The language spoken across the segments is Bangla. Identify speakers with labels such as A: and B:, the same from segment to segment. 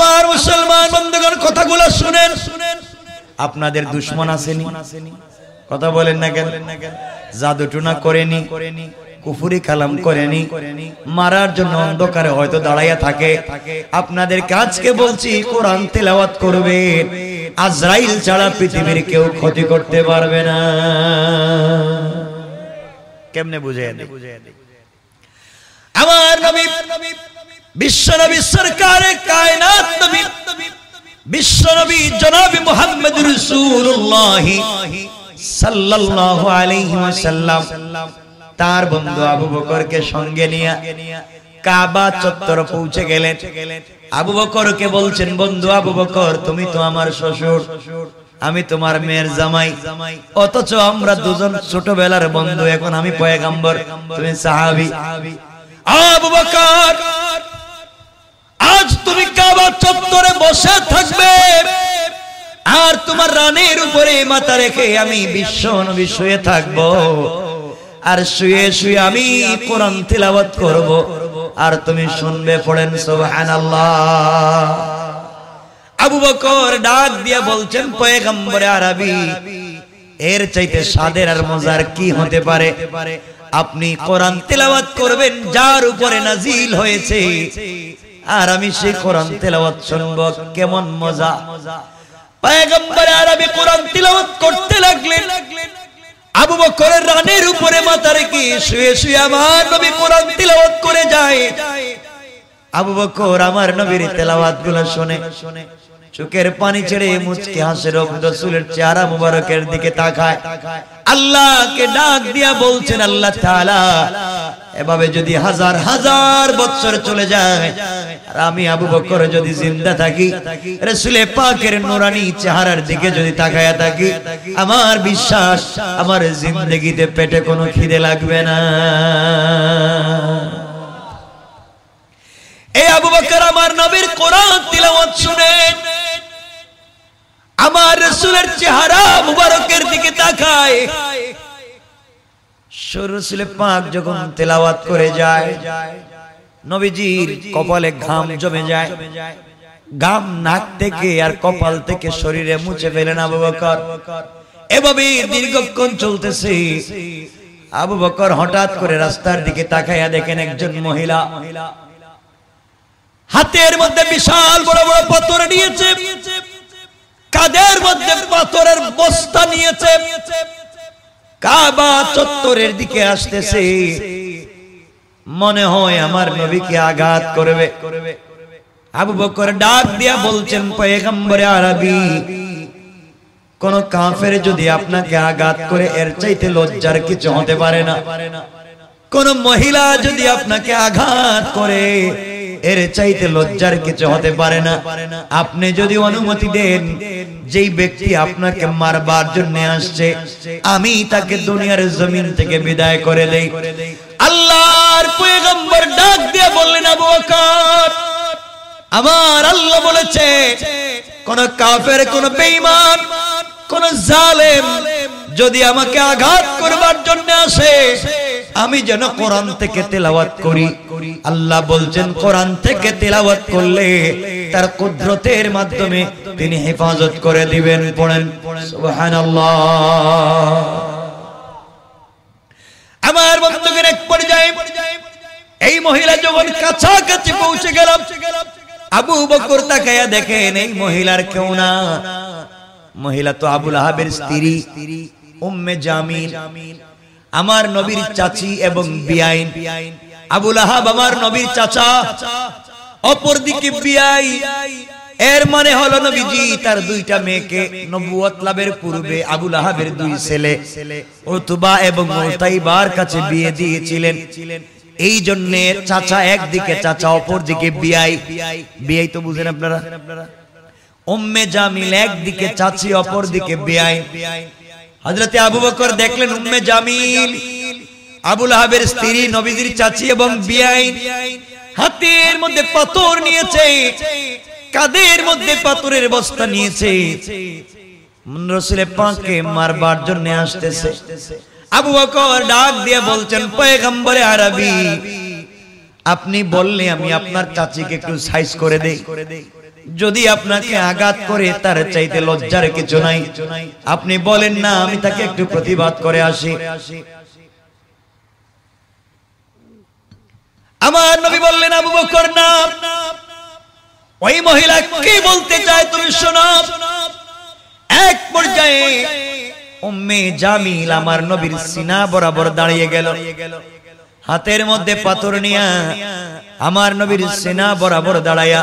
A: আমার মুসলমান বন্ধুগণ কথাগুলো শুনেন আপনাদের দুশ্মন আসেনি কথা বলেন না কেন জাদুটুনা করেনি কুফুরি কালাম করেনি মারার জন্য অন্ধকারে হয়তো দাঁড়াইয়া থাকে আপনাদের কাজকে বলছি কোরআন তেলাওয়াত করবে আজরাইল ছাড়া পৃথিবীর কেউ ক্ষতি করতে পারবে না কেমনে বুঝে আমার নবী বিশ্বনবী সরকারে বিশ্বনবী জনাবি মুহাম্মদ রাসূলুল্লাহ সাল্লাল্লাহু আলাইহি ওয়াসাল্লাম তার বন্ধু আবু বকরকে সঙ্গে নিয়ে কাবা চত্বর পৌঁছে গেলেন আবু বকরকে বলছেন বন্ধু আবু বকর তুমি তো আমার শ্বশুর আমি তোমার মেয়ের জামাই অথচ আমরা দুজন ছোটবেলার বন্ধু এখন আমি পয়গাম্বর তুমি সাহাবি আবু বকর করে বসে থাকবে আর তোমার রানের উপরে মাথা রেখে আমি বিশ্ব বিষয়ে থাকব আর শুয়ে শুয়ে আমি কোরআন তিলাবত করব আর তুমি শুনবে পড়েন সুবহানাল্লাহ আবু বকর ডাক দিয়ে বলছেন পয়গম্বরে আরবি এর চাইতে সাদের আর মজার কি হতে পারে আপনি কোরআন তেলাওয়াত করবেন যার উপরে নাজিল হয়েছে আর আমি সেই কোরআন তেলাওয়াত শুনব কেমন মজা আরবি কোরআন তেলাওয়াত করতে লাগলেন আবু বকরের রানের উপরে মাথা রেখে শুয়ে শুয়ে আমার নবী কোরআন তেলাওয়াত করে যায় আবু বকর আমার নবীর তেলাওয়াত গুলো শুনে শুনে চোখের পানি ছেড়ে মুচকে হাসে রসুলের চেহারা মুবারকের দিকে তাকায় আল্লাহকে ডাক দিয়া বলছেন আল্লাহ এভাবে যদি হাজার হাজার বছর চলে যায় আমি আবু বকর যদি জিন্দা থাকি পাকের চেহারার দিকে যদি থাকি আমার বিশ্বাস আমার জিন্দেগিতে পেটে কোনো খিদে লাগবে না এই আবু বকর আমার নবীর কোরআন তিলাওয়াত শুনেন আমার রসুলের চেহারা মুবারকের দিকে তাকায় সরসুলে পাক যখন তেলাওয়াত করে যায় নবীজির কপালে ঘাম জমে যায় নাক থেকে আর কপাল থেকে শরীরে মুছে বকর এভাবে দীর্ঘক্ষণ চলতেছে আবু বকর হঠাৎ করে রাস্তার দিকে তাকাইয়া দেখেন একজন মহিলা হাতের মধ্যে বিশাল বড় বড় পাথর নিয়েছে কাদের মধ্যে পাথরের বস্তা নিয়েছে কাবা চত্বরের দিকে আসতেছে মনে হয় আমার নবীকে আঘাত করবে আবু বকর ডাক দিয়া বলছেন পয়গম্বরে আরবি কোন কাফের যদি আপনাকে আঘাত করে এর চাইতে লজ্জার কিছু হতে পারে না কোন মহিলা যদি আপনাকে আঘাত করে এর চাইতে লজ্জার কিছু হতে পারে না আপনি যদি অনুমতি দেন যেই ব্যক্তি আপনাকে মারবার জন্য আসছে আমি তাকে দুনিয়ার জমিন থেকে বিদায় করে দেই আল্লাহর পয়গম্বর ডাক দিয়ে বললেন আবু বকর আমার আল্লাহ বলেছে কোন কাফের কোন বেঈমান কোন জালেম যদি আমাকে আঘাত করবার জন্য আসে আমি যেন কোরআন থেকে তেলাওয়াত করি আল্লাহ বলছেন কোরআন থেকে তেলাওয়াত করলে তার কুদরতের মাধ্যমে তিনি হেফাজত করে দিবেন পড়েন আমার বন্ধুকের এক পর্যায়ে এই মহিলা যখন কাছাকাছি পৌঁছে গেলাম আবু বকর তাকায়া দেখেন এই মহিলার কেউ না মহিলা তো আবুল আহাবের স্ত্রী উম্মে জামিল আমার নবীর চাচি এবং বিআইন আবুল আহাব আমার নবীর চাচা অপর দিকে বিআই এর মানে হলো নবীজি মানে তার দুইটা মেয়েকে নবুয়ত লাভের পূর্বে আবুল আহাবের দুই ছেলে উতবা এবং মুতাইবার কাছে বিয়ে দিয়েছিলেন এই জন্য চাচা এক দিকে চাচা অপর দিকে বিআই বিআই তো বুঝেন আপনারা উম্মে জামিল এক দিকে চাচি অপর অপরদিকে বিআই হজরতে আবু বকর দেখলেন উম্মে জামিল আবুল হাবের স্ত্রী নবীজির চাচি এবং বিআইন হাতের মধ্যে পাথর নিয়েছে কাদের মধ্যে পাথরের বস্তা নিয়েছে রসুলে পাঁকে মারবার জন্য আসতেছে আবু বকর ডাক দিয়ে বলছেন পয়গম্বরে আরবি আপনি বললে আমি আপনার চাচিকে একটু সাইজ করে দেই যদি আপনাকে আঘাত করে তার চাইতে লজ্জার কিছু নাই আপনি বলেন না আমি তাকে একটু প্রতিবাদ করে আসি আমার নবী বললেন আবু বকর না ওই মহিলা কি বলতে চায় তুমি শোনো এক পর্যায়ে উম্মে জামিল আমার নবীর সিনা বরাবর দাঁড়িয়ে গেল হাতের মধ্যে পাথর নিয়া আমার নবীর সেনা বরাবর দাঁড়াইয়া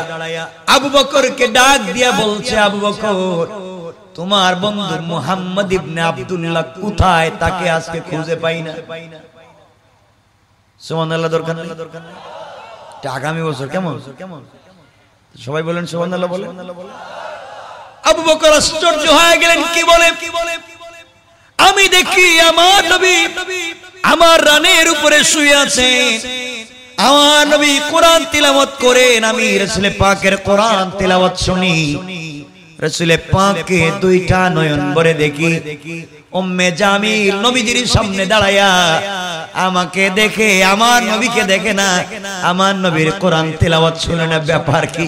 A: আবু বকরকে ডাক দিয়া বলছে আবু বকর তোমার বন্ধু মোহাম্মদ ইবনে আব্দুল্লাহ কোথায় তাকে আজকে খুঁজে পাই না সুবহানাল্লাহ দরকার দরকার দরকার আগামী বছর কেমন কেমন সবাই বলেন সুবহানাল্লাহ বলেন আবু বকর আশ্চর্য হয়ে গেলেন কি বলে কি বলে আমি দেখি আমার নবী আমার রানের উপরে শুয়ে আছে আমার নবী কোরআন তিলাবত করেন আমি রসুলে পাকের কোরআন তিলাবত শুনি রসুলে পাকে দুইটা নয়ন ভরে দেখি উম্মে জামিল নবীজির সামনে দাঁড়ায়া আমাকে দেখে আমার নবীকে দেখে না আমার নবীর কোরআন তেলাওয়াত শুনে না ব্যাপার কি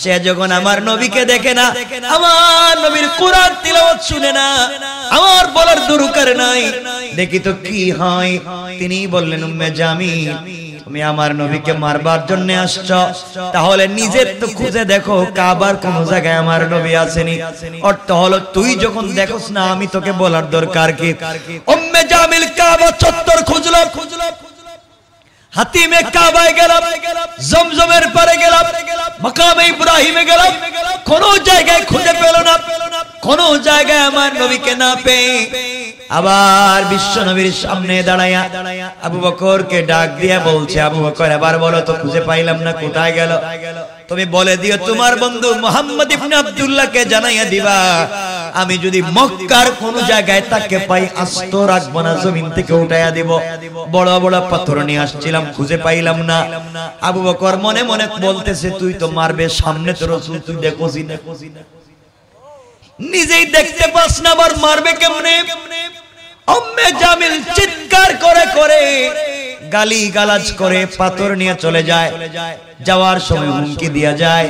A: সে যখন আমার নবীকে দেখে না আমার নবীর কোরআন তেলাওয়াত শুনে না আমার বলার দরকার নাই দেখি তো কি হয় তিনি বললেন উম্মে জামিন তুমি আমার নবীকে মারবার জন্য আসছো তাহলে নিজের তো খুঁজে দেখো কাবার কোন জায়গায় আমার নবী আসেনি অর্থ হলো তুই যখন দেখোস না আমি তোকে বলার দরকার কি উম্মে জামিল কাবা চত্বর খুঁজলো খুঁজলো হাতিমে কাবায় গেলাম জমজমের পারে গেলাম মকামে ইব্রাহিমে গেলাম কোন জায়গায় খুঁজে পেল না কোন জায়গায় আমার নবীকে না পেয়ে আবার বিশ্ব নবীর সামনে দাঁড়াইয়া আবু বকর কে ডাক দিয়া বলছে আবু বকর আবার বলো তো খুঁজে পাইলাম না কোথায় গেল তুমি বলে দিও তোমার বন্ধু মোহাম্মদ ইবনে আব্দুল্লাহকে জানাইয়া দিবা আমি যদি মক্কার কোন জায়গায় তাকে পাই আস্ত রাখবো না জমিন থেকে উঠাইয়া দিব বড় বড় পাথর নিয়ে আসছিলাম খুঁজে পাইলাম না আবু বকর মনে মনে বলতেছে তুই তো মারবে সামনে তো রসুল তুই দেখোছি না নিজেই দেখতে পাস না আবার মারবে কেমনে কেমনে অম্মে জামিল চিৎকার করে করে গালি গালাজ করে পাথর নিয়ে চলে যায় যাওয়ার সময় হুমকি দিয়া যায়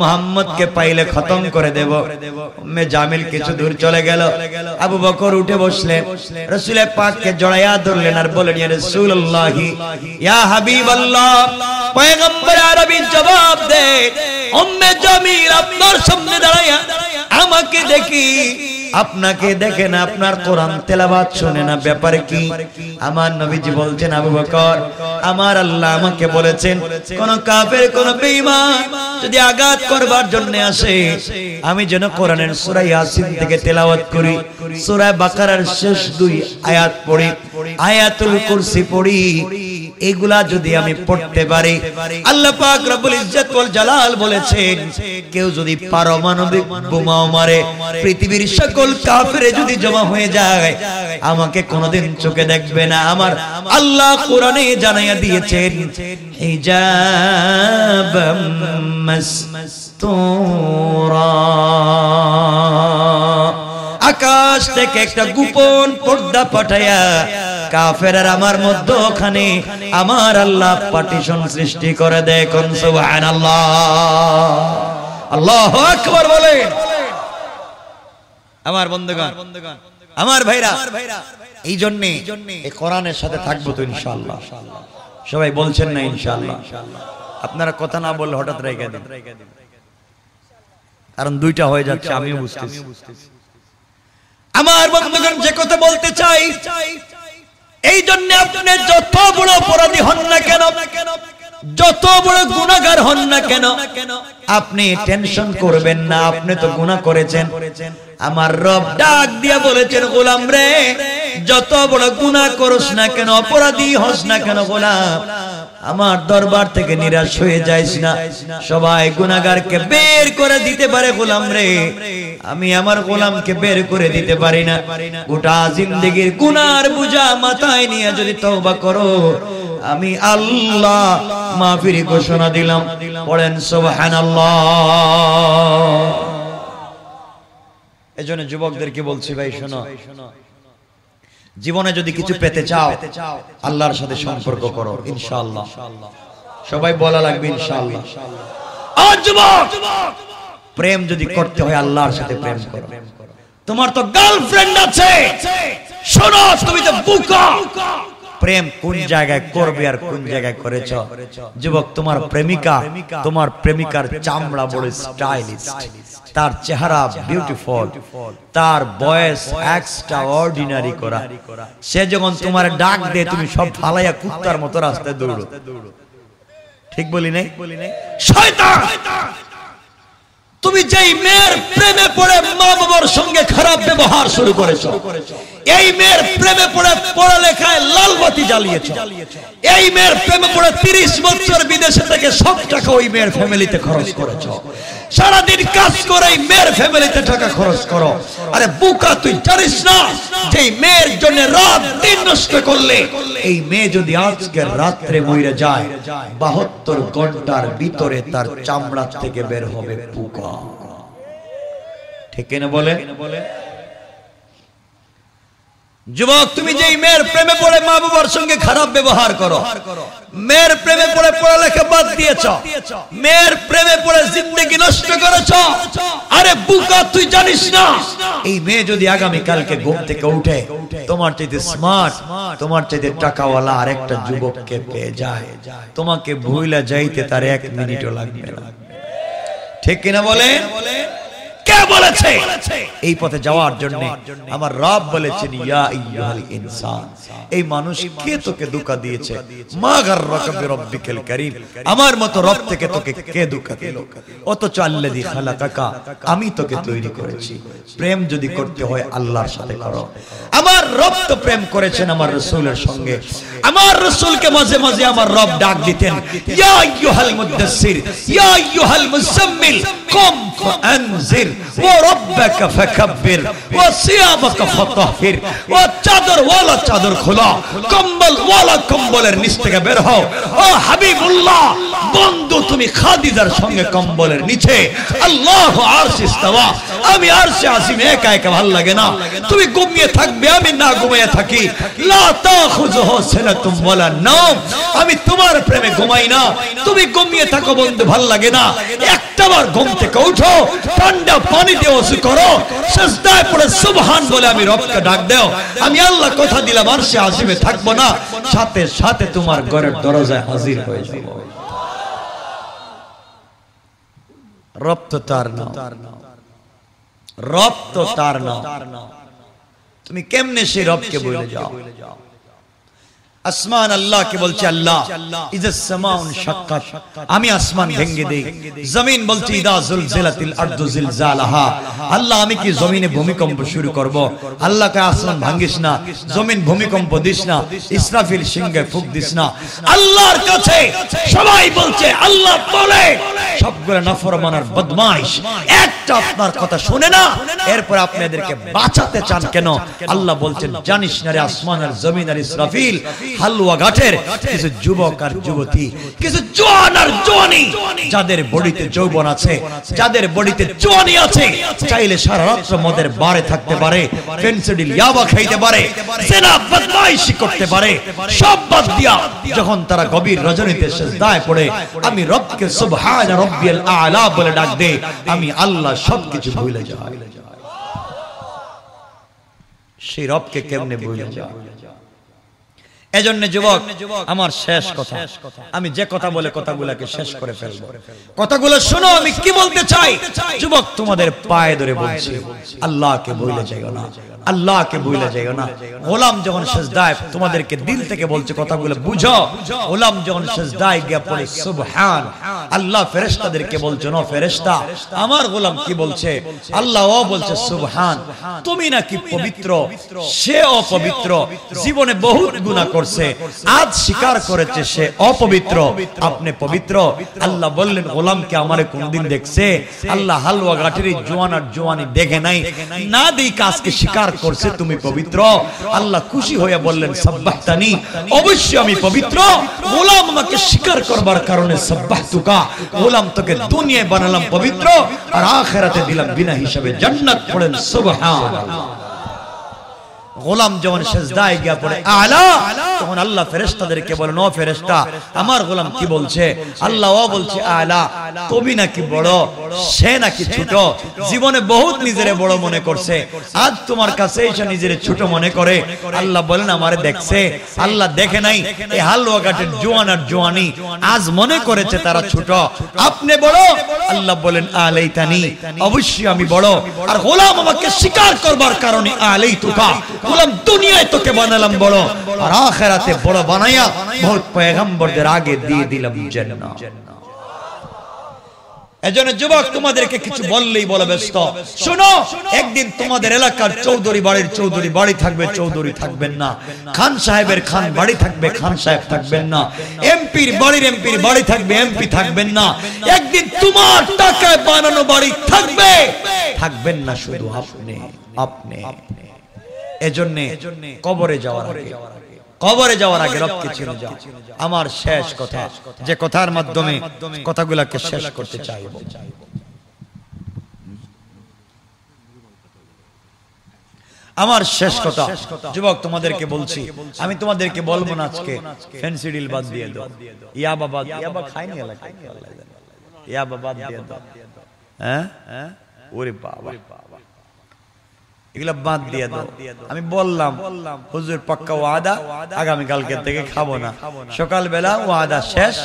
A: মোহাম্মদকে পাইলে খতম করে দেব মে জামিল কিছু দূর চলে গেল আবু বকর উঠে বসলেন রসুলের পাককে জড়াইয়া ধরলেন আর বলেন ইয়া রাসূলুল্লাহি ইয়া হাবিবাল্লাহ পয়গম্বর আরবি জবাব দে উম্মে জামিল আপনার সামনে দাঁড়াইয়া আমাকে দেখি আপনাকে দেখে না আপনার কোরআন তেলাবাদ শোনে না ব্যাপারে কি আমার নবীজি বলছেন আবু বকর আমার আল্লাহ আমাকে বলেছেন কোন কাফের কোন বেঈমান যদি আঘাত করবার জন্য আসে আমি যেন কোরআনের সূরা ইয়াসিন থেকে তেলাওয়াত করি সূরা বাকারার শেষ দুই আয়াত পড়ি আয়াতুল কুরসি পড়ি এগুলা যদি আমি পড়তে পারি আল্লাহ পাক রব্বুল ইজ্জত ওয়াল জালাল বলেছেন কেউ যদি পারমাণবিক বোমা মারে পৃথিবীর সকল কাফেরে যদি জমা হয়ে যায় আমাকে কোনোদিন চোখে দেখবে না আমার আল্লাহ কোরআনে জানাইয়া দিয়েছেন হিজাব মাসতুরা আকাশ থেকে একটা গোপন পর্দা পাঠায়া কাফেরের আমার মধ্যে ওখানে আমার আল্লাহ পার্টিশন সৃষ্টি করে দেয় কোন সুবহান আল্লাহ আল্লাহ আকবার বলে আমার বন্ধুগণ আমার ভাইরা এই জন্যে এই কোরআনের সাথে থাকবো তো ইনশাআল্লাহ সবাই বলছেন না ইনশাআল্লাহ আপনারা কথা না বললে হঠাৎ রেখে দেন কারণ দুইটা হয়ে যাচ্ছে আমিও বুঝতেছি আমার বন্ধুগণ যে কথা বলতে চাই এই জন্য আপনি যত বড় অপরাধী হন না কেন যত বড় গুণাগার হন না কেন আপনি টেনশন করবেন না আপনি তো গুণা করেছেন আমার রব ডাক দিয়া বলেছেন গোলাম রে যত বড় গুণা করস না কেন অপরাধী হস না কেন গোলাম আমার দরবার থেকে নিরাশ হয়ে যাইস না সবাই গুণাগারকে বের করে দিতে পারে গোলাম রে আমি আমার গোলামকে বের করে দিতে পারি না গোটা জিন্দগির গুনার বুঝা মাথায় নিয়ে যদি তওবা করো আমি আল্লাহ মাফির ঘোষণা দিলাম পড়েন সুবহানাল্লাহ এজন্য যুবকদেরকে বলছি ভাই শোনো জীবনে যদি কিছু পেতে চাও আল্লাহর সাথে সম্পর্ক করো ইনশাআল্লাহ সবাই বলা লাগবে ইনশাআল্লাহ প্রেম যদি করতে হয় আল্লাহর সাথে প্রেম করো তোমার তো গার্লফ্রেন্ড আছে শোনো তুমি তো বুকা প্রেম কোন জায়গায় করবে আর কোন জায়গায় করেছ যুবক তোমার প্রেমিকা তোমার প্রেমিকার চামড়া বড় স্টাইলিস্ট তার চেহারা বিউটিফুল তার বয়স এক্সট্রা অর্ডিনারি করা সে যখন তোমার ডাক দেয় তুমি সব ফালাইয়া কুত্তার মতো রাস্তায় দৌড়ো ঠিক বলি নাই শয়তান তুমি যেই মেয়ের প্রেমে পড়ে মা বাবার সঙ্গে খারাপ ব্যবহার শুরু করেছো এই মেয়ের প্রেমে পড়ে পড়ালেখায় লাল বাতি জ্বালিয়েছে এই মেয়ের প্রেমে পড়ে তিরিশ বছর বিদেশে থেকে সব টাকা ওই মেয়ের ফ্যামিলিতে খরচ করেছ সারাদিন কাজ করে এই মেয়ের ফ্যামিলিতে টাকা খরচ করো আরে বুকা তুই চারিস না যে মেয়ের জন্য রাত দিন নষ্ট করলে এই মেয়ে যদি আজকের রাত্রে মরে যায় বাহাত্তর ঘন্টার ভিতরে তার চামড়া থেকে বের হবে পোকা ঠিক কিনা বলে বলে যুবক তুমি যে মেয়ের প্রেমে পড়ে মা বাবার সঙ্গে খারাপ ব্যবহার করো মেয়ের প্রেমে পড়ে পড়ালেখা বাদ দিয়েছ মেয়ের প্রেমে পড়ে জিন্দগি নষ্ট করেছ আরে বুকা তুই জানিস না এই মেয়ে যদি আগামী কালকে ঘুম থেকে উঠে তোমার চাইতে স্মার্ট তোমার চাইতে টাকাওয়ালা আর একটা যুবককে পেয়ে যায় তোমাকে ভুইলা যাইতে তার এক মিনিটও লাগবে ঠিক কিনা বলে বলেছে এই পথে যাওয়ার জন্য আমার রব বলেছেন ইয়া ইয়াল ইনসান এই মানুষ কে তোকে দুকা দিয়েছে মা রকবে রব্বিকাল কারীম আমার মতো রব থেকে তোকে কে দুকা দিল অথচ দি খালাকাকা আমি তোকে তৈরি করেছি প্রেম যদি করতে হয় আল্লাহর সাথে করো আমার রক্ত প্রেম করেছেন আমার রসুলের সঙ্গে আমার রসুলকে মাঝে মাঝে আমার রব ডাক দিতেন বন্ধু তুমি খাদিদার সঙ্গে কম্বলের নিচে আল্লাহ আর ইস্তাওয়া আসিম একা একা ভাল লাগে না তুমি ঘুমিয়ে থাকবে আমি না ঘুমিয়ে থাকি আমি তোমার প্রেমে ঘুমাই না তুমি ঘুমিয়ে থাকো বন্ধু ভাল লাগে না একটাবার ঘুম থেকে উঠো ঠান্ডা পানি দিয়ে ওসু করো সস্তায় পড়ে সুবহান বলে আমি রক্ত ডাক দেও আমি আল্লাহ কথা দিলাম আর সে আসিবে থাকবো না সাথে সাথে তোমার ঘরের দরজায় হাজির হয়ে যাবো রব তার নাম রব তার নাম তুমি কেমনে সে রবকে বলে যাও আসমান আল্লাহকে বলছে আল্লাহ ইজ শাক্কাত আমি আসমান ভেঙ্গে দেই জমিন বলছে ইদা জুলজিলাতিল আরদু জিলজালাহা আল্লাহ আমি কি জমিনে ভূমিকম্প শুরু করব আল্লাহ কা আসমান ভাঙিস না জমিন ভূমিকম্প দিস না ইসরাফিল সিংহে ফুক দিস না আল্লাহর কাছে সবাই বলছে আল্লাহ বলে সবগুলো নাফরমানার বদমাইশ একটা আপনার কথা শুনে না এরপর আপনি এদেরকে বাঁচাতে চান কেন আল্লাহ বলছেন জানিস না রে আসমান আর জমিন আর ইসরাফিল হালুয়া গাঠের কিছু যুবক আর যুবতী কিছু জোয়ান আর জোয়ানি যাদের বডিতে যৌবন আছে যাদের বডিতে জোয়ানি আছে চাইলে সারা রাত্র মদের বারে থাকতে পারে ফেন্সিডিল ইয়াবা খাইতে পারে সেনা বদমাইশি করতে পারে সব বাদ দিয়া যখন তারা গভীর রজনীতে সেজদায় পড়ে আমি রবকে সুবহান রব্বিয়াল আলা বলে ডাক দে আমি আল্লাহ সবকিছু ভুলে যাই সেই রবকে কেমনে ভুলে যাই এজন্য যুবক আমার শেষ কথা আমি যে কথা বলে কথাগুলোকে শেষ করে ফেলবো কথাগুলো শুনো আমি কি বলতে চাই যুবক তোমাদের পায়ে ধরে বলছি আল্লাহকে বইলে যাইও না আল্লাহকে বইলে যাইও না গোলাম যখন সেজদায় তোমাদেরকে দিল থেকে বলছে কথাগুলো বুঝো গোলাম যখন সেজদায় গিয়া পড়ে সুবহান আল্লাহ ফেরেশতাদেরকে বলছে না ফেরেশতা আমার গোলাম কি বলছে আল্লাহ ও বলছে সুবহান তুমি নাকি পবিত্র সে অপবিত্র জীবনে বহুত গুনাহ করছে আজ স্বীকার করেছে সে অপবিত্র আপনি পবিত্র আল্লাহ বললেন গোলামকে আমারে কোনদিন দেখছে আল্লাহ হালুয়া গাঠির জোয়ান আর জোয়ানি দেখে নাই না দিই কাজকে স্বীকার করছে তুমি পবিত্র আল্লাহ খুশি হয়ে বললেন সাব্বাহতানি অবশ্যই আমি পবিত্র গোলাম আমাকে স্বীকার করবার কারণে তুকা গোলাম তোকে দুনিয়ায় বানালাম পবিত্র আর আখেরাতে দিলাম বিনা হিসাবে জান্নাত পড়েন সুবহান গোলাম যখন সেজদায় গিয়া পড়ে আলা তখন আল্লাহ ফেরেস্তাদেরকে বলেন ও ফেরেস্তা আমার গোলাম কি বলছে আল্লাহ ও বলছে আলা তুমি নাকি বড় সে নাকি ছোট জীবনে বহুত নিজের বড় মনে করছে আজ তোমার কাছে এসে নিজের ছোট মনে করে আল্লাহ বলেন আমারে দেখছে আল্লাহ দেখে নাই এই হালুয়া ঘাটের জোয়ান আর জোয়ানি আজ মনে করেছে তারা ছোট আপনি বড় আল্লাহ বলেন আলাইতানি অবশ্যই আমি বড় আর গোলাম আমাকে স্বীকার করবার কারণে আলাই তুকা গোলাম দুনিয়ায় তোকে বানালাম বড় আর আখের আখেরাতে বড় বানাইয়া বহুত পয়গম্বরদের আগে দিয়ে দিলাম জান্নাত এজন্য যুবক তোমাদেরকে কিছু বললেই বলে ব্যস্ত শোনো একদিন তোমাদের এলাকার চৌধুরী বাড়ির চৌধুরী বাড়ি থাকবে চৌধুরী থাকবেন না খান সাহেবের খান বাড়ি থাকবে খান সাহেব থাকবেন না এমপির বাড়ির এমপির বাড়ি থাকবে এমপি থাকবেন না একদিন তোমার টাকায় বানানো বাড়ি থাকবে থাকবেন না শুধু আপনি আপনি এজন্য কবরে যাওয়ার আগে কবরে যাওয়ার আগে রবকে চিনে যাও আমার শেষ কথা যে কথার মাধ্যমে কথাগুলাকে শেষ করতে চাইব আমার শেষ কথা যুবক তোমাদেরকে বলছি আমি তোমাদেরকে বলবো না আজকে ডিল বাদ দিয়ে দাও ইয়া বাবা ইয়া বাবা খাইনি এলাকা ইয়া বাবা দিয়ে দাও হ্যাঁ, হ্যাঁ? ওরে বাবা এগুলা বাদ দিয়ে দাও আমি বললাম হুজুর পাক্কা ওয়াদা আগামী কালকে থেকে খাবো না সকাল বেলা ওয়াদা শেষ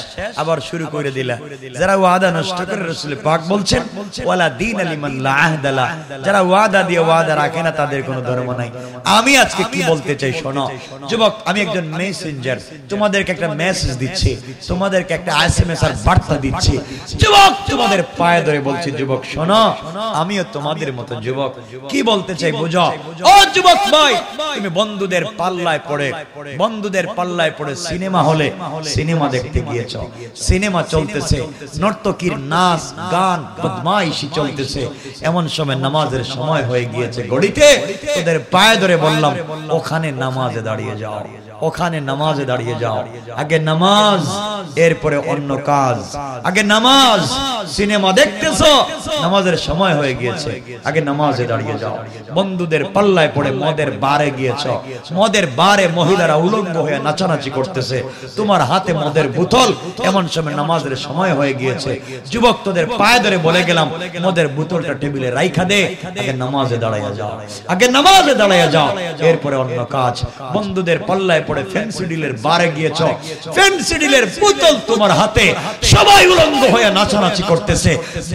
A: আবার শুরু করে দিলা যারা ওয়াদা নষ্ট করে রসুল পাক বলছেন ওয়ালা দিন আলিমান লাহদালা যারা ওয়াদা দিয়ে ওয়াদা রাখে না তাদের কোনো ধর্ম নাই আমি আজকে কি বলতে চাই শোনো যুবক আমি একজন মেসেঞ্জার তোমাদেরকে একটা মেসেজ দিচ্ছি তোমাদেরকে একটা এসএমএস আর বার্তা দিচ্ছি যুবক তোমাদের পায়ে ধরে বলছি যুবক শোনো আমিও তোমাদের মতো যুবক কি বলতে চাই বন্ধুদের পাল্লায় পড়ে বন্ধুদের পাল্লায় পড়ে সিনেমা হলে সিনেমা দেখতে গিয়েছো সিনেমা চলতেছে নর্তকীর নাচ গান বদমাইশি চলতেছে এমন সময় নামাজের সময় হয়ে গিয়েছে গড়িতে ওদের পায়ে ধরে বললাম ওখানে নামাজে দাঁড়িয়ে যাওয়া ওখানে নামাজে দাঁড়িয়ে যাও আগে নামাজ এরপরে অন্য কাজ আগে নামাজ সিনেমা দেখতেছো নামাজের সময় হয়ে গিয়েছে আগে নামাজে দাঁড়িয়ে যাও বন্ধুদের পাল্লায় পড়ে মদের বারে গিয়েছ মদের বারে মহিলারা উলঙ্গ হয়ে নাচানাচি করতেছে তোমার হাতে মদের বোতল এমন সময় নামাজের সময় হয়ে গিয়েছে যুবক তোদের পায়ে ধরে বলে গেলাম মদের বোতলটা টেবিলে রাইখা দে আগে নামাজে দাঁড়াইয়া যাও আগে নামাজে দাঁড়াইয়া যাও এরপরে অন্য কাজ বন্ধুদের পাল্লায় পড়ে ফেন্সিডিলের বারে গিয়েছ ফেন্সিডিলের পুতল তোমার হাতে সবাই উলঙ্গ হয়ে নাচানাচি করতেছে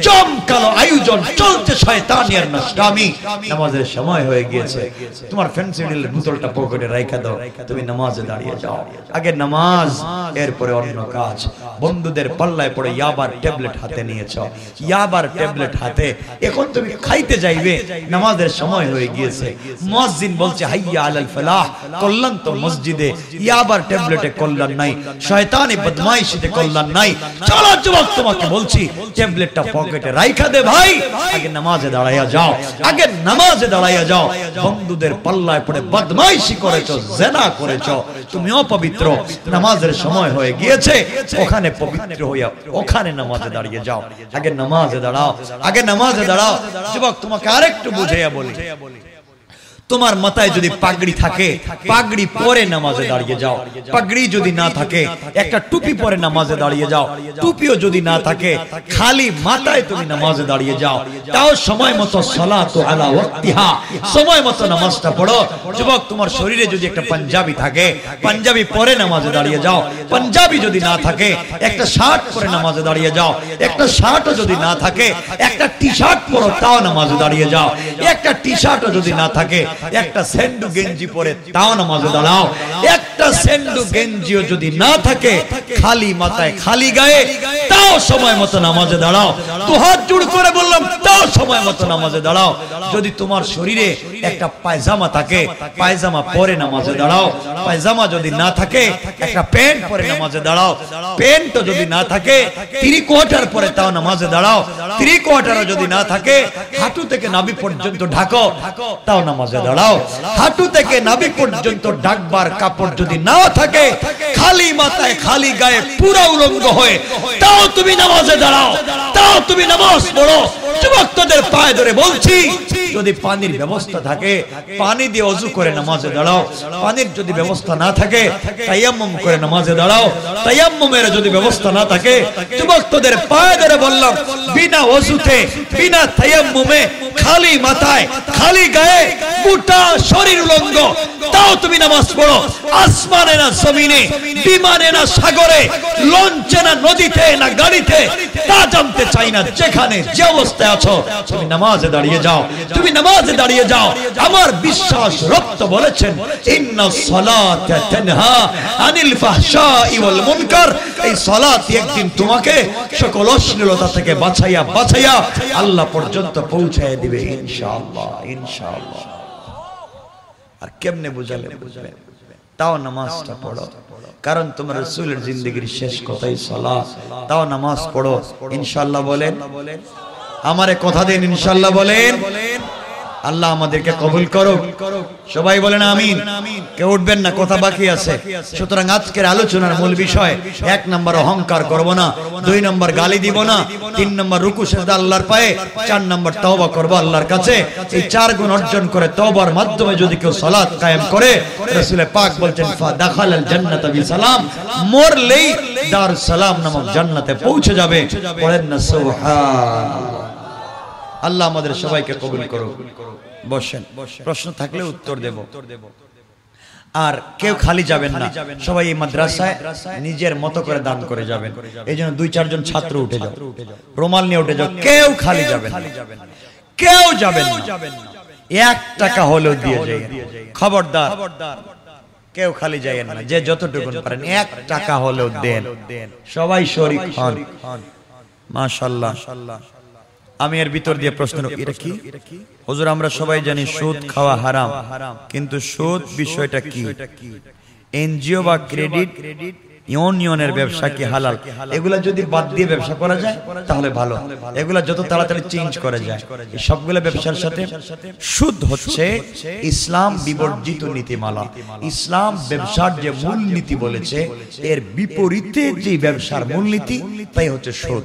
A: জমকালো আয়োজন চলছে শয়তানিয়ার নষ্টামি নামাজের সময় হয়ে গিয়েছে তোমার ফেন্সিডিলের পুতলটা পকেটে রাইখা দাও তুমি নামাজে দাঁড়িয়ে যাও আগে নামাজ এরপরে অন্য কাজ বন্ধুদের পাল্লায় পড়ে ইয়াবার ট্যাবলেট হাতে নিয়েছ ইয়াবার ট্যাবলেট হাতে এখন তুমি খাইতে যাইবে নামাজের সময় হয়ে গিয়েছে মুয়াজ্জিন বলছে হাইয়া আলাল ফালাহ কল্যাণ তো মসজিদ মসজিদে ইয়াবার ট্যাবলেটে কল্যাণ নাই শয়তানি বদমাইশিতে কল্যাণ নাই চলো যুবক তোমাকে বলছি ট্যাবলেটটা পকেটে রাইখা দে ভাই আগে নামাজে দাঁড়াইয়া যাও আগে নামাজে দাঁড়াইয়া যাও বন্ধুদের পাল্লায় পড়ে বদমাইশি করেছো জেনা করেছো তুমি অপবিত্র নামাজের সময় হয়ে গিয়েছে ওখানে পবিত্র হইয়া ওখানে নামাজে দাঁড়িয়ে যাও আগে নামাজে দাঁড়াও আগে নামাজে দাঁড়াও যুবক তোমাকে আরেকটু বুঝাইয়া বলি তোমার মাথায় যদি পাগড়ি থাকে পাগড়ি পরে নামাজে দাঁড়িয়ে যাও পাগড়ি যদি না থাকে একটা টুপি পরে নামাজে দাঁড়িয়ে যাও টুপিও যদি না থাকে খালি মাথায় তুমি নামাজে দাঁড়িয়ে যাও তাও সময় মতো সালাত আলা ওয়াক্তিহা সময় মতো নামাজটা পড়ো যুবক তোমার শরীরে যদি একটা পাঞ্জাবি থাকে পাঞ্জাবি পরে নামাজে দাঁড়িয়ে যাও পাঞ্জাবি যদি না থাকে একটা শার্ট পরে নামাজে দাঁড়িয়ে যাও একটা শার্ট যদি না থাকে একটা টি শার্ট পরো তাও নামাজে দাঁড়িয়ে যাও একটা টি শার্ট যদি না থাকে একটা সেন্ডু গেঞ্জি পরে তাও নামাজে দাঁড়াও একটা সেন্ডু গেঞ্জিও যদি না থাকে খালি মাথায় খালি গায়ে তাও সময় মতো নামাজে দাঁড়াও তো হাত জোড় করে বললাম তাও সময় মতো নামাজে দাঁড়াও যদি তোমার শরীরে একটা পায়জামা থাকে পায়জামা পরে নামাজে দাঁড়াও পায়জামা যদি না থাকে একটা প্যান্ট পরে নামাজে দাঁড়াও প্যান্ট যদি না থাকে থ্রি কোয়ার্টার পরে তাও নামাজে দাঁড়াও থ্রি কোয়ার্টারও যদি না থাকে হাঁটু থেকে নাভি পর্যন্ত ঢাকো তাও নামাজে দাঁড়াও হাঁটু থেকে নাবি পর্যন্ত ডাকবার কাপড় যদি না থাকে খালি মাথায় খালি গায়ে পুরা উলঙ্গ হয়ে তাও তুমি নামাজে দাঁড়াও তাও তুমি নামাজ পড়ো যুবক তোদের পায়ে ধরে বলছি যদি পানির ব্যবস্থা থাকে পানি দিয়ে অজু করে নামাজে দাঁড়াও পানির যদি ব্যবস্থা না থাকে তাইয়াম্মম করে নামাজে দাঁড়াও তাইয়াম্মমের যদি ব্যবস্থা না থাকে যুবকদের পায়ে ধরে বললাম বিনা অজুতে বিনা তাইয়াম্মমে খালি মাথায় খালি গায়ে গোটা শরীর উলঙ্গ তাও তুমি নামাজ পড়ো আসমানে না জমিনে বিমানে না সাগরে লঞ্চে না নদীতে না গাড়িতে তা জানতে চাই না যেখানে যে অবস্থায় আছো তুমি নামাজে দাঁড়িয়ে যাও তুমি নামাজে দাঁড়িয়ে যাও আমার বিশ্বাস রক্ত বলেছেন ইন্না সালাতা তানহা আনিল ফাহশাই ওয়াল মুনকার এই সালাত একদিন তোমাকে সকল অশ্লীলতা থেকে বাঁচাইয়া বাঁচাইয়া আল্লাহ পর্যন্ত পৌঁছায় দিবে ইনশাআল্লাহ ইনশাআল্লাহ আর কেমনে বুঝালে বুঝলেন তাও নামাজটা পড়ো কারণ তোমার রসুলের জিন্দগির শেষ কথাই সলা তাও নামাজ পড়ো ইনশাল্লাহ বলেন আমারে কথা দিন ইনশাল্লাহ বলেন আল্লাহ আমাদেরকে কবুল করো সবাই বলেন আমিন কে উঠবেন না কথা বাকি আছে সুতরাং আজকের আলোচনার মূল বিষয় এক নম্বর অহংকার করব না দুই নম্বর গালি দিব না তিন নম্বর রুকু সেদা আল্লাহর পায়ে চার নম্বর তওবা করব আল্লাহর কাছে এই চার গুণ অর্জন করে তওবার মাধ্যমে যদি কেউ সালাত কায়েম করে রাসূলের পাক বলেন ফা দাখালাল জান্নাত বিসালাম মরলেই দার সালাম নামক জান্নাতে পৌঁছে যাবে পড়েন না সুবহানাল্লাহ আল্লাহ আমাদের সবাইকে কবুল করো বসেন প্রশ্ন থাকলে উত্তর দেব আর কেউ খালি যাবেন না সবাই এই মাদ্রাসায় নিজের মতো করে দান করে যাবেন এই জন্য দুই চারজন ছাত্র উঠে যাও রোমাল নিয়ে উঠে যাও কেউ খালি যাবেন কেউ যাবেন এক টাকা হলেও দিয়ে যাই খবরদার কেউ খালি যাইয়েন না যে যতটুকু পারেন এক টাকা হলেও দেন সবাই শরিক হন মাশাল্লাহ আমি এর ভিতর দিয়ে প্রশ্ন এটা কি হুজুর আমরা সবাই জানি সুদ খাওয়া হারাম কিন্তু সুদ বিষয়টা কি এনজিও বা ক্রেডিট ইউনিয়নের ব্যবসা কি হালাল এগুলা যদি বাদ দিয়ে ব্যবসা করা যায় তাহলে ভালো এগুলা যত তাড়াতাড়ি চেঞ্জ করা যায় সবগুলো ব্যবসার সাথে সুদ হচ্ছে ইসলাম বিবর্জিত নীতিমালা ইসলাম ব্যবসার যে মূল নীতি বলেছে এর বিপরীতে যে ব্যবসার মূল নীতি তাই হচ্ছে সুদ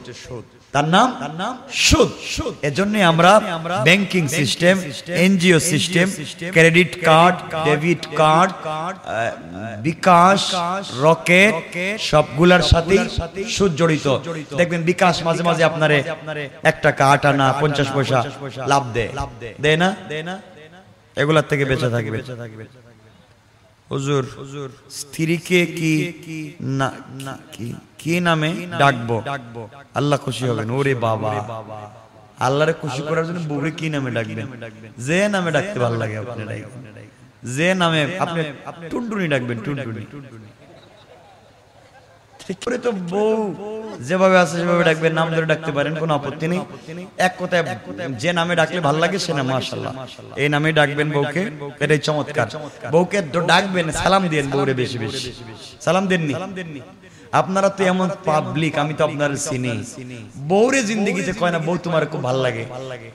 A: তার নাম তার নাম সুদ সুদ এজন্য আমরা banking system NGO system credit card debit card bKash Rocket সবগুলার সাথে সুদ জড়িত দেখবেন বিকাশ মাঝে মাঝে আপনারে এক টাকা আট আনা পঞ্চাশ পয়সা লাভ দেয় লাভ দেয় না দেয় না এগুলার থেকে বেঁচে থাকবে বেঁচে থাকবে হুজুর স্ত্রীকে কি কি নামে ডাকবো আল্লাহ খুশি হবেন ওরে বাবা আল্লাহরে খুশি করার জন্য বুড়ি কি নামে ডাকবেন যে নামে ডাকতে ভালো লাগে আপনার যে নামে আপনি টুনটুনি ডাকবেন টুনটুনি ঠিক করে তো বউ যেভাবে আছে সেভাবে ডাকবেন নাম ধরে ডাকতে পারেন কোনো আপত্তি নেই এক কথায় যে নামে ডাকলে ভালো লাগে সে নাম মাশাল্লাহ এই নামে ডাকবেন বউকে এটাই চমৎকার বউকে ডাকবেন সালাম দেন বউরে বেশি বেশি সালাম দেননি আপনারা তো এমন পাবলিক আমি তো আপনার চিনি বৌরে যে কয় না বউ তোমার খুব ভাল লাগে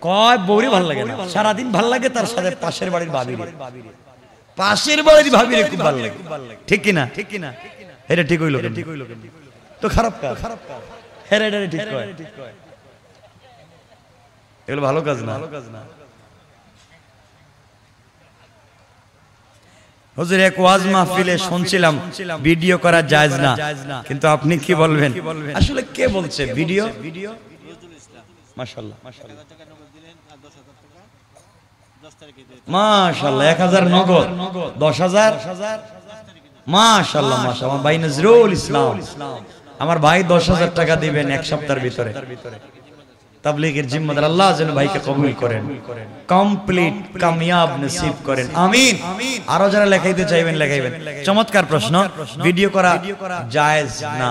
A: কয় বৌরে ভাল লাগে না সারাদিন ভাল লাগে তার সাথে পাশের বাড়ির ভাবি পাশের বাড়ির ভাবি খুব ভাল লাগে ঠিক কিনা ঠিক কিনা এটা ঠিক হইল ঠিক হইল তো খারাপ কাজ খারাপ কাজ হেরেডারি ঠিক কয় এগুলো ভালো কাজ না ভালো কাজ না হুজুর এক ওয়াজ মাহফিলে শুনছিলাম ভিডিও করা জায়েজ না কিন্তু আপনি কি বলবেন আসলে কে বলছে ভিডিও ভিডিও মাশাআল্লাহ মাশাআল্লাহ মাশাআল্লাহ 1000 নগদ 10000 মাশাআল্লাহ মাশাআল্লাহ ভাই নজরুল ইসলাম আমার ভাই দশ হাজার টাকা দিবেন এক সপ্তাহের ভিতরে তাবলিগের জিম্মাদার আল্লাহ যেন ভাইকে কবুল করেন কমপ্লিট কামিয়াব নসিব করেন আমিন আরো যারা লেখাইতে চাইবেন লেখাইবেন চমৎকার প্রশ্ন ভিডিও করা জায়েজ না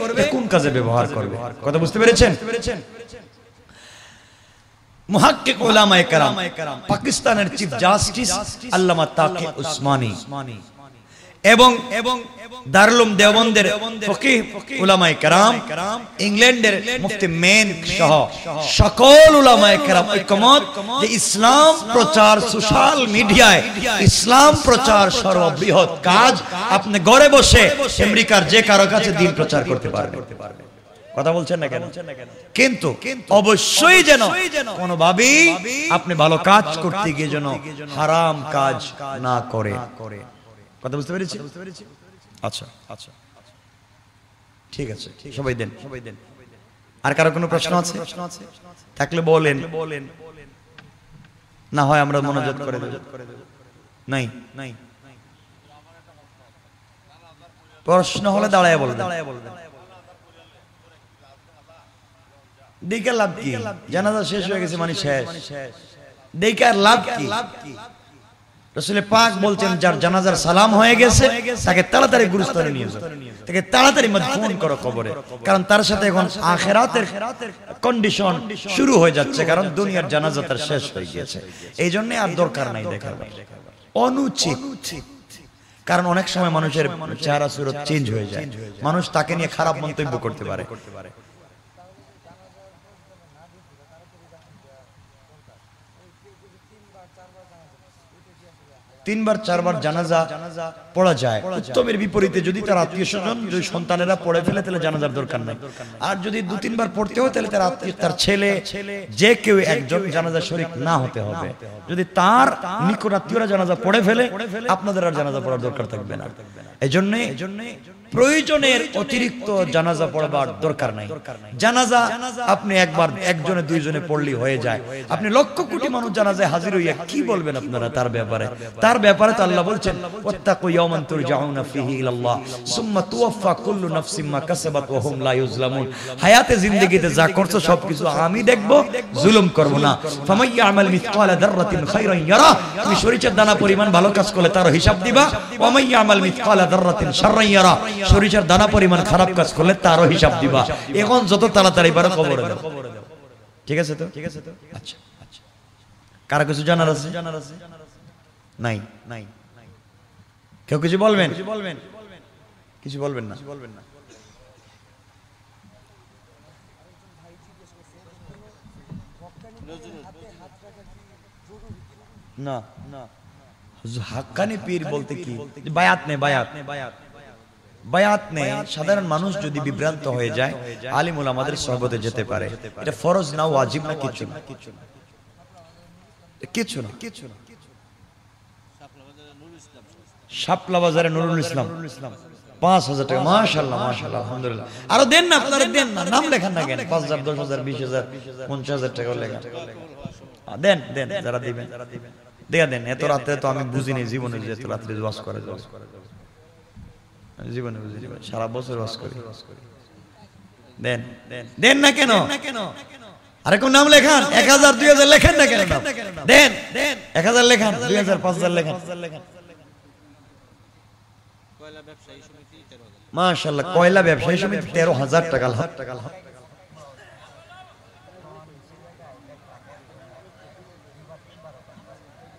A: কোন কাজে ব্যবহার করবে কথা বুঝতে পেরেছেন মুহাক্কিক উলামায়ে কেরাম পাকিস্তানের চিফ জাস্টিস আল্লামা তাকে উসমানী এবং এবং দারুলুম দেওবন্দের ফকিহ উলামায়ে কেরাম ইংল্যান্ডের মুফতি মেন সহ সকল উলামায়ে কেরাম ঐকমত যে ইসলাম প্রচার সোশ্যাল মিডিয়ায় ইসলাম প্রচার সর্ববৃহৎ কাজ আপনি ঘরে বসে আমেরিকার যে কারো কাছে দিন প্রচার করতে পারবে কথা বলছেন না কেন কিন্তু অবশ্যই যেন কোনো কোনোভাবেই আপনি ভালো কাজ করতে গিয়ে যেন হারাম কাজ না করে কথা বুঝতে পেরেছি বুঝতে পেরেছি আচ্ছা আচ্ছা ঠিক আছে সবাই দেন সবাই দেন
B: আর কারো কোনো প্রশ্ন আছে থাকলে বলেন
A: বলেন না হয় আমরা মনোযোগ করে দেব নাই নাই প্রশ্ন হলে দাঁড়ায় বলে দাঁড়ায় বলে দেখে লাভ কি জানাজা শেষ হয়ে গেছে মানে শেষ দেখে লাভ কি লাভ কি রসুলের পাক বলছেন যার জানাজার সালাম হয়ে গেছে তাকে তাড়াতাড়ি গুরুস্থানে নিয়ে যাও তাকে তাড়াতাড়ি মদফুন করো কবরে কারণ তার সাথে এখন আখেরাতের কন্ডিশন শুরু হয়ে যাচ্ছে কারণ দুনিয়ার জানাজা তার শেষ হয়ে গিয়েছে এই জন্য আর দরকার নাই দেখার অনুচিত কারণ অনেক সময় মানুষের চেহারা সুরত চেঞ্জ হয়ে যায় মানুষ তাকে নিয়ে খারাপ মন্তব্য করতে পারে তিনবার চারবার জানাজা পড়া যায় উত্তমের বিপরীতে যদি তার আত্মীয় স্বজন যদি সন্তানেরা পড়ে ফেলে তাহলে জানাজার দরকার নাই আর যদি দু তিনবার পড়তে হয় তাহলে তার আত্মীয় তার ছেলে যে কেউ একজন জানাজা শরিক না হতে হবে যদি তার নিকট আত্মীয়রা জানাজা পড়ে ফেলে আপনাদের আর জানাজা পড়ার দরকার থাকবে না এজন্যই এজন্যই প্রয়োজনের অতিরিক্ত জানাজা পড়বার দরকার নাই জানাজা আপনি একবার একজনে দুইজনে পড়লি হয়ে যায় আপনি লক্ষ কোটি মানুষ জানাজায় হাজির হইয়া কি বলবেন আপনারা তার ব্যাপারে তার ব্যাপারে তো আল্লাহ বলছেন ওয়াত্তাকু ইয়াওমান তুরজাউনা ফিহি ইলাল্লাহ সুম্মা তুওয়াফা কুল্লু নাফসিম মা কাসাবাত ওয়া হুম লা ইউজলামুন হায়াতে জিন্দেগিতে যা করছো সবকিছু আমি দেখব জুলুম করব না ফামাই ইয়ামাল মিসকালা দাররাতিন খাইরান ইয়ারা তুমি সরিষার দানা পরিমাণ ভালো কাজ করলে তার হিসাব দিবা ওয়া মাই ইয়ামাল মিসকালা দাররাতিন শাররান ইয়ারা সরিষার দানা পরিমাণ খারাপ কাজ করলে তারও হিসাব দিবা এখন যত তাড়াতাড়ি পারো খবর ঠিক আছে তো ঠিক আছে তো আচ্ছা আচ্ছা কারা কিছু জানার আছে জানার আছে নাই নাই কেউ কিছু বলবেন কিছু বলবেন কিছু বলবেন না বলবেন না না না হাক্কানি পীর বলতে কি বায়াত নেই বায়াত নেই বায়াত বায়াত নেই সাধারণ মানুষ যদি বিভ্রান্ত হয়ে যায় আলিমুল আমাদের সহবতে যেতে পারে এটা ফরজ না আজিব না কিছু না কিছু না কিছু না শাপলা বাজারে নুরুল ইসলাম পাঁচ হাজার টাকা মাশাল্লাহ মাশাল্লাহ আলহামদুলিল্লাহ আরো দেন না আপনারা দেন না নাম লেখান না কেন পাঁচ হাজার দশ হাজার বিশ হাজার পঞ্চাশ হাজার টাকা লেখা দেন দেন যারা দিবেন দেখা দেন এত রাতে তো আমি বুঝিনি জীবনে যে এত রাত্রে জোয়াজ করে জোয়াজ করে জীবনে বুঝি সারা বছর বাস করি দেন দেন না কেন কোন নাম লেখান এক হাজার দুই হাজার লেখেন না কেন দেন এক হাজার লেখান দুই হাজার পাঁচ হাজার লেখান মাশাল্লাহ কয়লা ব্যবসায়ী সমিতি তেরো হাজার টাকা টাকা লাভ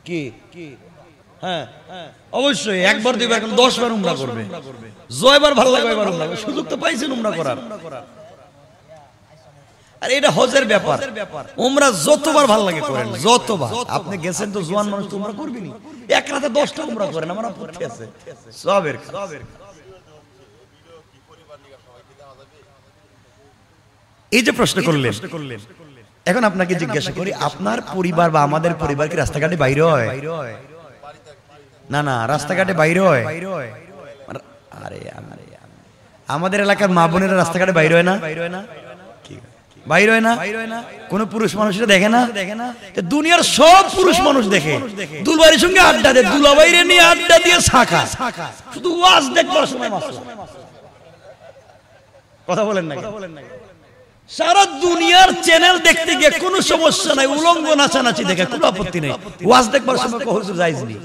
A: কি কি হ্যাঁ। হ্যাঁ। অবশ্যই একবার দুইবার কেন দশ বার উমরা করবে জয়বার ভালো লাগবে এবার উমরা সুযোগ তো পাইছেন উমরা করার আর এটা হজের ব্যাপার উমরা যতবার ভালো লাগে করেন যতবার আপনি গেছেন তো জোয়ান মানুষ তো উমরা করবেনি এক রাতে দশটা উমরা করেন আমার আপত্তি আছে সবের এই যে প্রশ্ন করলেন এখন আপনাকে জিজ্ঞাসা করি আপনার পরিবার বা আমাদের পরিবার কি রাস্তাঘাটে বাইরে হয় না না রাস্তাঘাটে বাইরে হয় আরে আমাদের এলাকার মা বোনেরা রাস্তাঘাটে বাইরে হয় না বাইরে হয় না কোন পুরুষ দেখে না দুনিয়ার সব পুরুষ মানুষ দেখে দুলবাড়ির সঙ্গে আড্ডা দেয় দুলাবাইরে নিয়ে আড্ডা দিয়ে শাখা শুধু ওয়াজ দেখবার সময় কথা বলেন না সারা দুনিয়ার চ্যানেল দেখতে গিয়ে কোনো সমস্যা নাই উলঙ্গ নাচানাচি দেখে কোনো আপত্তি নেই ওয়াজ দেখবার সময় হুজুর যাইজনি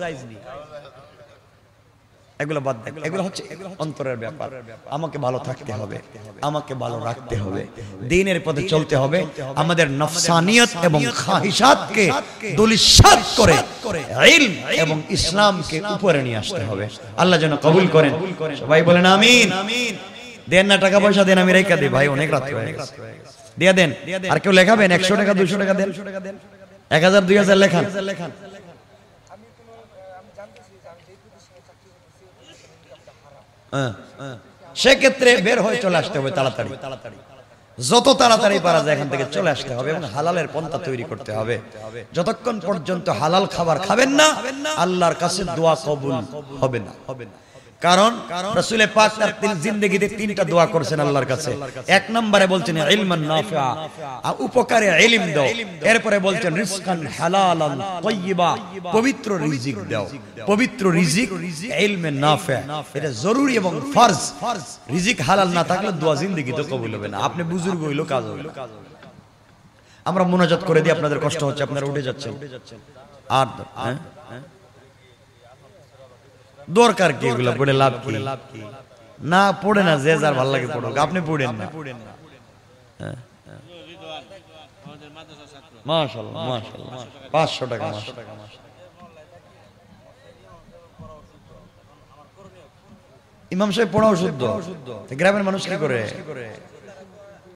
A: এগুলো বাদ দেন এগুলো হচ্ছে অন্তরের ব্যাপার আমাকে ভালো থাকতে হবে আমাকে ভালো রাখতে হবে দিনের পথে চলতে হবে আমাদের নফসানিয়ত এবং খাহিসাতকে দুলিশাত করে ইলম এবং ইসলামকে উপরে নিয়ে আসতে হবে আল্লাহ যেন কবুল করেন সবাই বলেন আমিন আমিন দেন না টাকা পয়সা দেন আমি রেখা দিই ভাই অনেক রাত হয়ে গেছে দিয়ে দেন আর কেউ লেখাবেন একশো টাকা দুশো টাকা দেন এক হাজার দুই হাজার লেখান হ্যাঁ। সেক্ষেত্রে বের হয়ে চলে আসতে হবে তাড়াতাড়ি তাড়াতাড়ি যত তাড়াতাড়ি পারা যায় এখান থেকে চলে আসতে হবে এবং হালালের পন্থা তৈরি করতে হবে যতক্ষণ পর্যন্ত হালাল খাবার খাবেন না আল্লাহর কাছে দোয়া কবুল হবে না হবে না কারণ রাসূল পাক তার তিনটা দোয়া করেছেন আল্লাহর কাছে এক নম্বরে বলছেন ইলমান উপকারে ইলম দাও এরপরে বলছেন রিজকান হালালান তাইয়্যিবা পবিত্র রিজিক দাও পবিত্র রিজিক ইলমে এটা জরুরি এবং ফরজ রিজিক হালাল না থাকলে দোয়া জিন্দেগিতে কবুল হবে না আপনি বুজুর্গ হইলো কাজ হবে আমরা মোনাজাত করে দিই আপনাদের কষ্ট হচ্ছে আপনারা উঠে যাচ্ছেন আর হ্যাঁ দরকার কি এগুলো পড়ে লাভ কি না পড়ে না যে যার ভালো লাগে পড়ুক আপনি পড়েন না মাশাল্লাহ মাশাল্লাহ পাঁচশো টাকা মাস ইমাম সাহেব পড়াও শুদ্ধ গ্রামের মানুষ কি করে